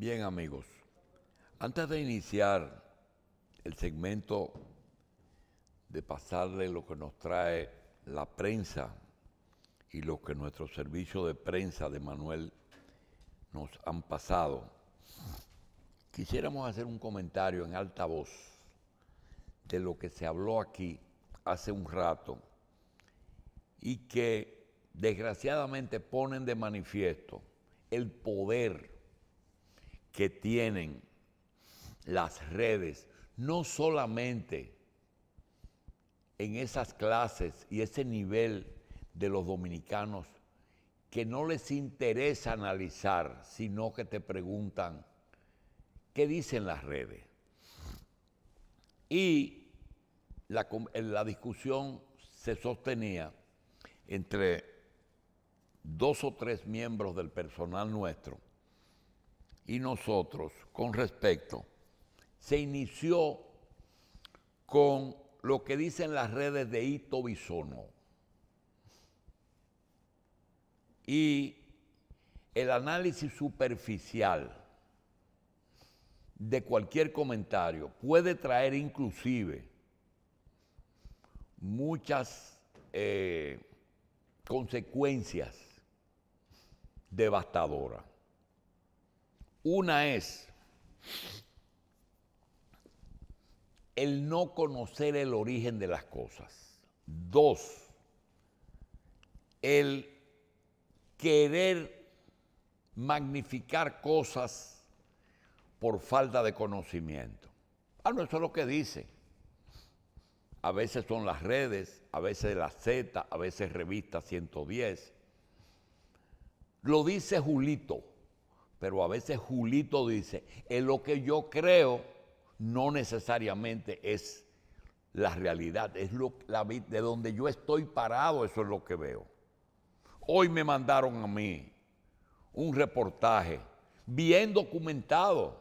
Bien amigos, antes de iniciar el segmento de pasarle lo que nos trae la prensa y lo que nuestro servicio de prensa de Manuel nos han pasado, quisiéramos hacer un comentario en alta voz de lo que se habló aquí hace un rato y que desgraciadamente ponen de manifiesto el poder que tienen las redes, no solamente en esas clases y ese nivel de los dominicanos que no les interesa analizar, sino que te preguntan, ¿qué dicen las redes? Y la, eh, la discusión se sostenía entre dos o tres miembros del personal nuestro y nosotros con respecto, se inició con lo que dicen las redes de Ito Bisono. Y el análisis superficial de cualquier comentario puede traer inclusive muchas eh, consecuencias devastadoras. Una es el no conocer el origen de las cosas. Dos, el querer magnificar cosas por falta de conocimiento. Ah, no, eso es lo que dice. A veces son las redes, a veces la Z, a veces revista 110. Lo dice Julito. Pero a veces Julito dice, en lo que yo creo no necesariamente es la realidad, es lo, la, de donde yo estoy parado, eso es lo que veo. Hoy me mandaron a mí un reportaje bien documentado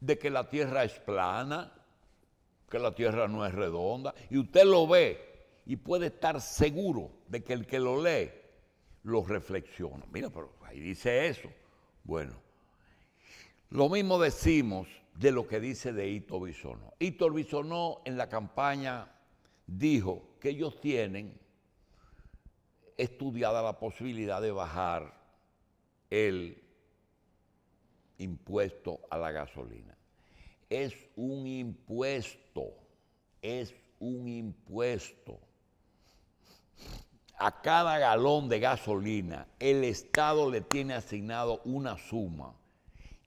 de que la Tierra es plana, que la Tierra no es redonda, y usted lo ve y puede estar seguro de que el que lo lee lo reflexiona. Mira, pero ahí dice eso. Bueno, lo mismo decimos de lo que dice de Ito Bisonó. Ito Bisonó en la campaña dijo que ellos tienen estudiada la posibilidad de bajar el impuesto a la gasolina. Es un impuesto, es un impuesto a cada galón de gasolina el Estado le tiene asignado una suma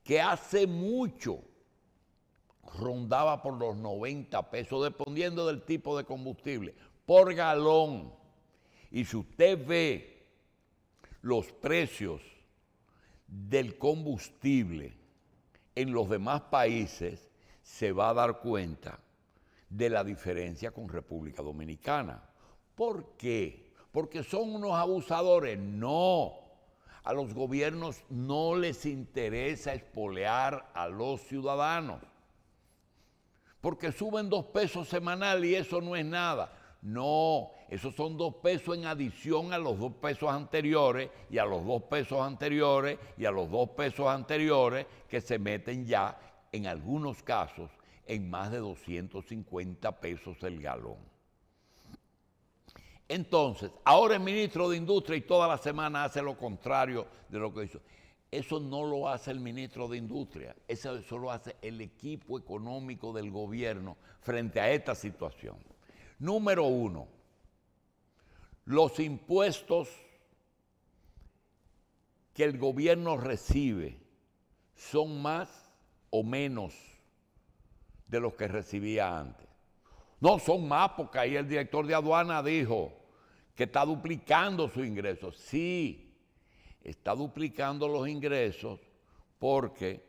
que hace mucho rondaba por los 90 pesos, dependiendo del tipo de combustible, por galón. Y si usted ve los precios del combustible en los demás países, se va a dar cuenta de la diferencia con República Dominicana. ¿Por qué? porque son unos abusadores. No, a los gobiernos no les interesa espolear a los ciudadanos, porque suben dos pesos semanal y eso no es nada. No, esos son dos pesos en adición a los dos pesos anteriores y a los dos pesos anteriores y a los dos pesos anteriores que se meten ya, en algunos casos, en más de 250 pesos el galón. Entonces, ahora el ministro de Industria y toda la semana hace lo contrario de lo que hizo. Eso no lo hace el ministro de Industria, eso, lo hace el equipo económico del gobierno frente a esta situación. Número uno, los impuestos que el gobierno recibe son más o menos de los que recibía antes. No, son más porque ahí el director de aduana dijo que está duplicando su ingreso. Sí, está duplicando los ingresos porque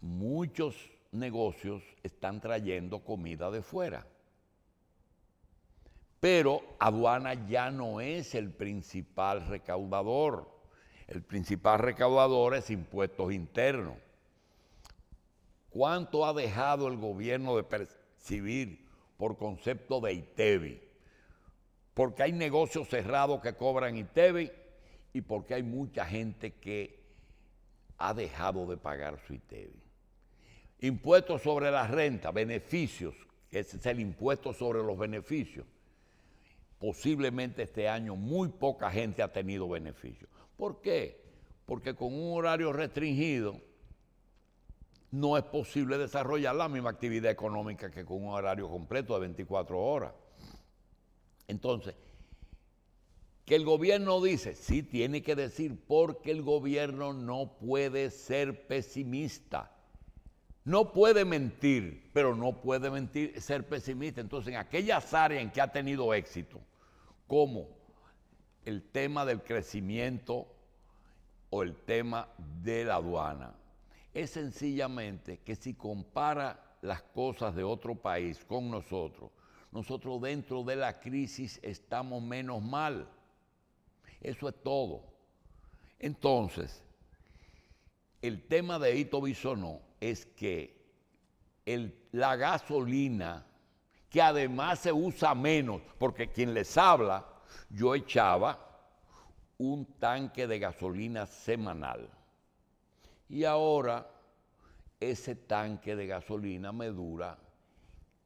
muchos negocios están trayendo comida de fuera. Pero aduana ya no es el principal recaudador. El principal recaudador es impuestos internos. ¿Cuánto ha dejado el gobierno de percibir por concepto de ITEBI, e porque hay negocios cerrados que cobran ITEBI e y porque hay mucha gente que ha dejado de pagar su Itevi. E Impuestos sobre la renta, beneficios, ese es el impuesto sobre los beneficios. Posiblemente este año muy poca gente ha tenido beneficios. ¿Por qué? Porque con un horario restringido, no es posible desarrollar la misma actividad económica que con un horario completo de 24 horas. Entonces, que el gobierno dice, sí tiene que decir, porque el gobierno no puede ser pesimista. No puede mentir, pero no puede mentir, ser pesimista. Entonces, en aquellas áreas en que ha tenido éxito, como el tema del crecimiento o el tema de la aduana, es sencillamente que si compara las cosas de otro país con nosotros, nosotros dentro de la crisis estamos menos mal. Eso es todo. Entonces, el tema de Ito Bisonó es que la gasolina, que además se usa menos, porque quien les habla, yo echaba un tanque de gasolina semanal y ahora ese tanque de gasolina me dura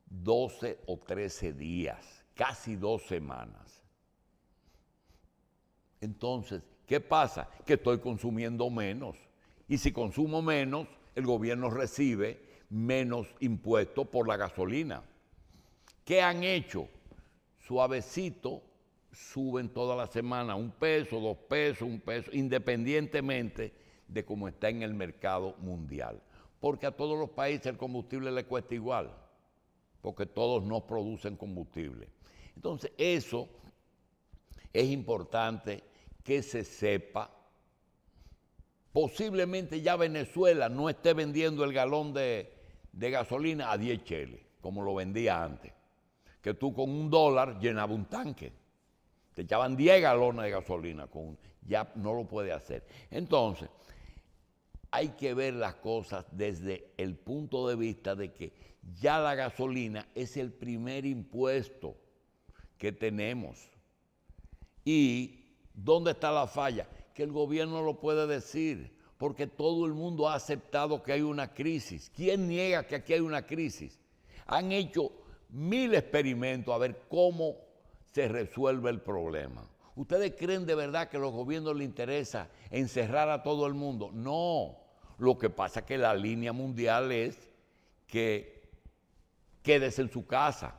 12 o 13 días, casi dos semanas. Entonces, ¿qué pasa? Que estoy consumiendo menos. Y si consumo menos, el gobierno recibe menos impuestos por la gasolina. ¿Qué han hecho? Suavecito, suben toda la semana un peso, dos pesos, un peso, independientemente de cómo está en el mercado mundial. Porque a todos los países el combustible le cuesta igual, porque todos no producen combustible. Entonces, eso es importante que se sepa. Posiblemente ya Venezuela no esté vendiendo el galón de, de gasolina a 10 cheles, como lo vendía antes. Que tú con un dólar llenabas un tanque. Te echaban 10 galones de gasolina, con, ya no lo puede hacer. Entonces, hay que ver las cosas desde el punto de vista de que ya la gasolina es el primer impuesto que tenemos. ¿Y dónde está la falla? Que el gobierno lo puede decir, porque todo el mundo ha aceptado que hay una crisis. ¿Quién niega que aquí hay una crisis? Han hecho mil experimentos a ver cómo se resuelve el problema. ¿Ustedes creen de verdad que a los gobiernos les interesa encerrar a todo el mundo? No lo que pasa es que la línea mundial es que quedes en su casa.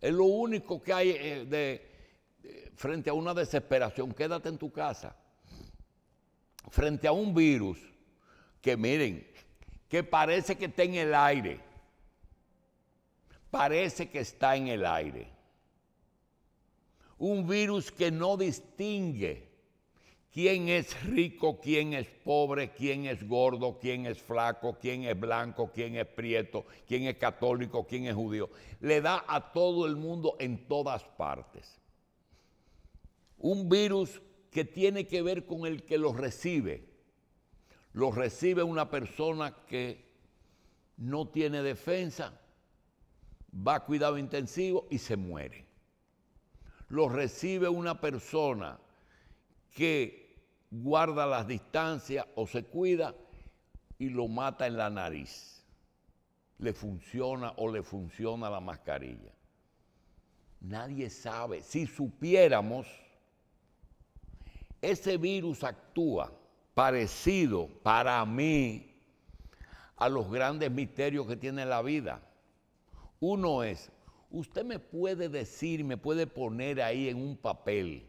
Es lo único que hay eh, frente a una desesperación, quédate en tu casa. Frente a un virus que miren, que parece que está en el aire. Parece que está en el aire. Un virus que no distingue quién es rico, quién es pobre, quién es gordo, quién es flaco, quién es blanco, quién es prieto, quién es católico, quién es judío. Le da a todo el mundo en todas partes. Un virus que tiene que ver con el que lo recibe. Lo recibe una persona que no tiene defensa, va a cuidado intensivo y se muere. Lo recibe una persona que guarda las distancias o se cuida y lo mata en la nariz. Le funciona o le funciona la mascarilla. Nadie sabe. Si supiéramos, ese virus actúa parecido para mí a los grandes misterios que tiene la vida. Uno es, usted me puede decir, me puede poner ahí en un papel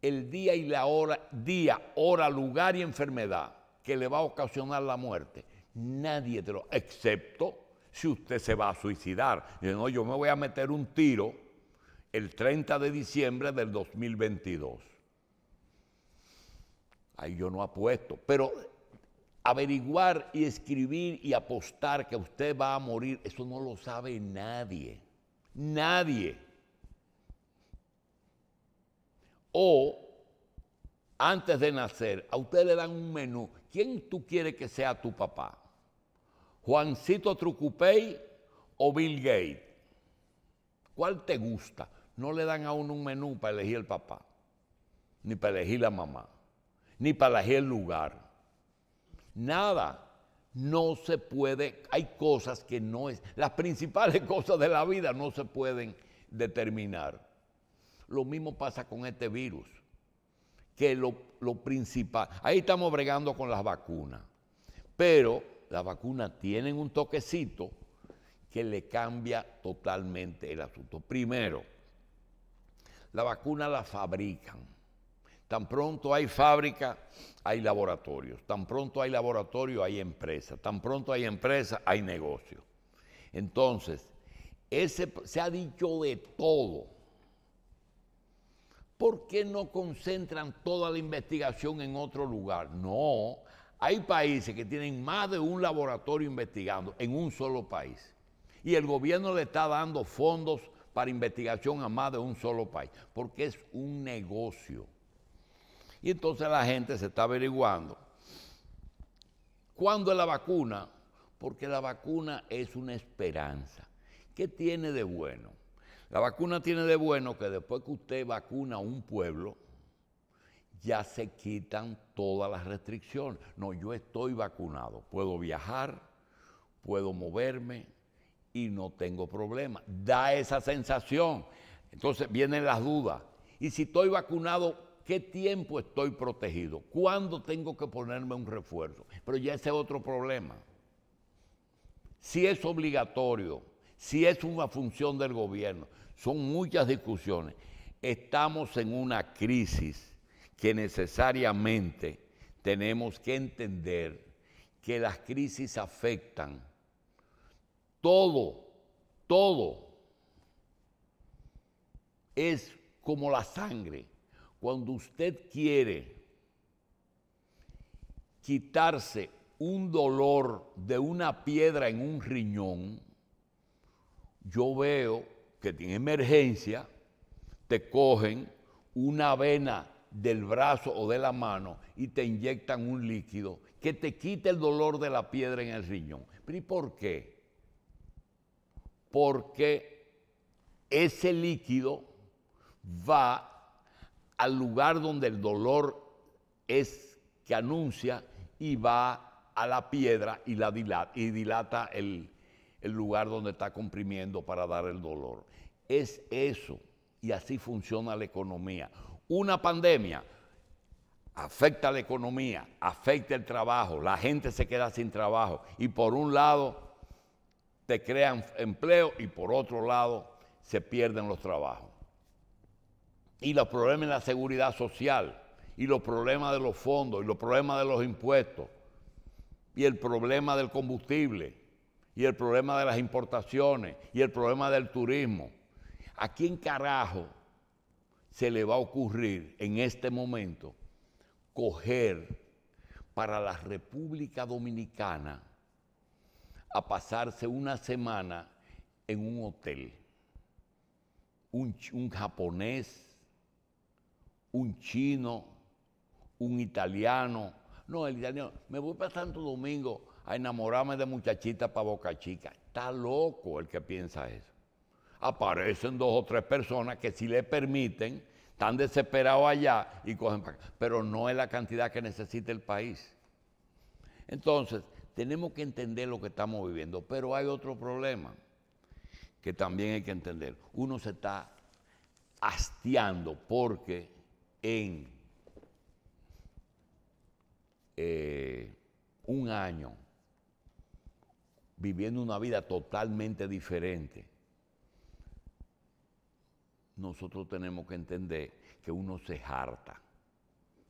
el día y la hora, día, hora, lugar y enfermedad que le va a ocasionar la muerte, nadie te lo, excepto si usted se va a suicidar. Dice, no, yo me voy a meter un tiro el 30 de diciembre del 2022. Ahí yo no apuesto, pero averiguar y escribir y apostar que usted va a morir, eso no lo sabe nadie. Nadie o antes de nacer, a usted le dan un menú. ¿Quién tú quieres que sea tu papá? ¿Juancito Trucupey o Bill Gates? ¿Cuál te gusta? No le dan a uno un menú para elegir el papá, ni para elegir la mamá, ni para elegir el lugar. Nada. No se puede, hay cosas que no es, las principales cosas de la vida no se pueden determinar. Lo mismo pasa con este virus, que lo, lo principal, ahí estamos bregando con las vacunas, pero las vacunas tienen un toquecito que le cambia totalmente el asunto. Primero, la vacuna la fabrican. Tan pronto hay fábrica, hay laboratorios. Tan pronto hay laboratorio, hay empresa. Tan pronto hay empresa, hay negocio. Entonces, ese, se ha dicho de todo ¿por qué no concentran toda la investigación en otro lugar? No, hay países que tienen más de un laboratorio investigando en un solo país. Y el gobierno le está dando fondos para investigación a más de un solo país, porque es un negocio. Y entonces la gente se está averiguando. ¿Cuándo es la vacuna? Porque la vacuna es una esperanza. ¿Qué tiene de bueno? La vacuna tiene de bueno que después que usted vacuna a un pueblo, ya se quitan todas las restricciones. No, yo estoy vacunado, puedo viajar, puedo moverme y no tengo problema. Da esa sensación. Entonces vienen las dudas. Y si estoy vacunado, ¿qué tiempo estoy protegido? ¿Cuándo tengo que ponerme un refuerzo? Pero ya ese es otro problema. Si es obligatorio si es una función del gobierno. Son muchas discusiones. Estamos en una crisis que necesariamente tenemos que entender que las crisis afectan todo, todo. Es como la sangre. Cuando usted quiere quitarse un dolor de una piedra en un riñón, yo veo que en emergencia, te cogen una vena del brazo o de la mano y te inyectan un líquido que te quita el dolor de la piedra en el riñón. ¿Pero y por qué? Porque ese líquido va al lugar donde el dolor es que anuncia y va a la piedra y la dilata, y dilata el, el lugar donde está comprimiendo para dar el dolor. Es eso, y así funciona la economía. Una pandemia afecta la economía, afecta el trabajo, la gente se queda sin trabajo y por un lado te crean empleo y por otro lado se pierden los trabajos. Y los problemas de la seguridad social, y los problemas de los fondos, y los problemas de los impuestos, y el problema del combustible, y el problema de las importaciones y el problema del turismo. ¿A quién carajo se le va a ocurrir en este momento coger para la República Dominicana a pasarse una semana en un hotel? Un, japonés, un chino, un italiano. No, el italiano, me voy para Santo Domingo a enamorarme de muchachita para boca chica. Está loco el que piensa eso. Aparecen dos o tres personas que si le permiten, están desesperados allá y cogen Pero no es la cantidad que necesita el país. Entonces, tenemos que entender lo que estamos viviendo. Pero hay otro problema que también hay que entender. Uno se está hastiando porque en eh, un año viviendo una vida totalmente diferente, nosotros tenemos que entender que uno se harta.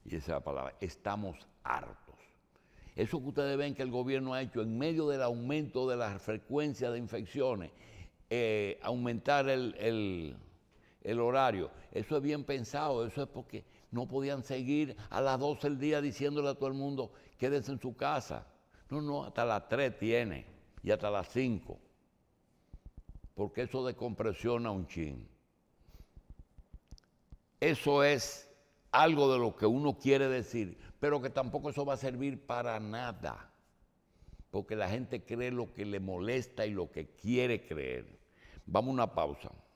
Y esa es la palabra, estamos hartos. Eso que ustedes ven que el gobierno ha hecho en medio del aumento de la frecuencia de infecciones, eh, aumentar el, horario, eso es bien pensado, eso es porque no podían seguir a las 12 del día diciéndole a todo el mundo, quédese en su casa. No, no, hasta las 3 tiene y hasta las 5, porque eso descompresiona un chin. Eso es algo de lo que uno quiere decir, pero que tampoco eso va a servir para nada, porque la gente cree lo que le molesta y lo que quiere creer. Vamos a una pausa.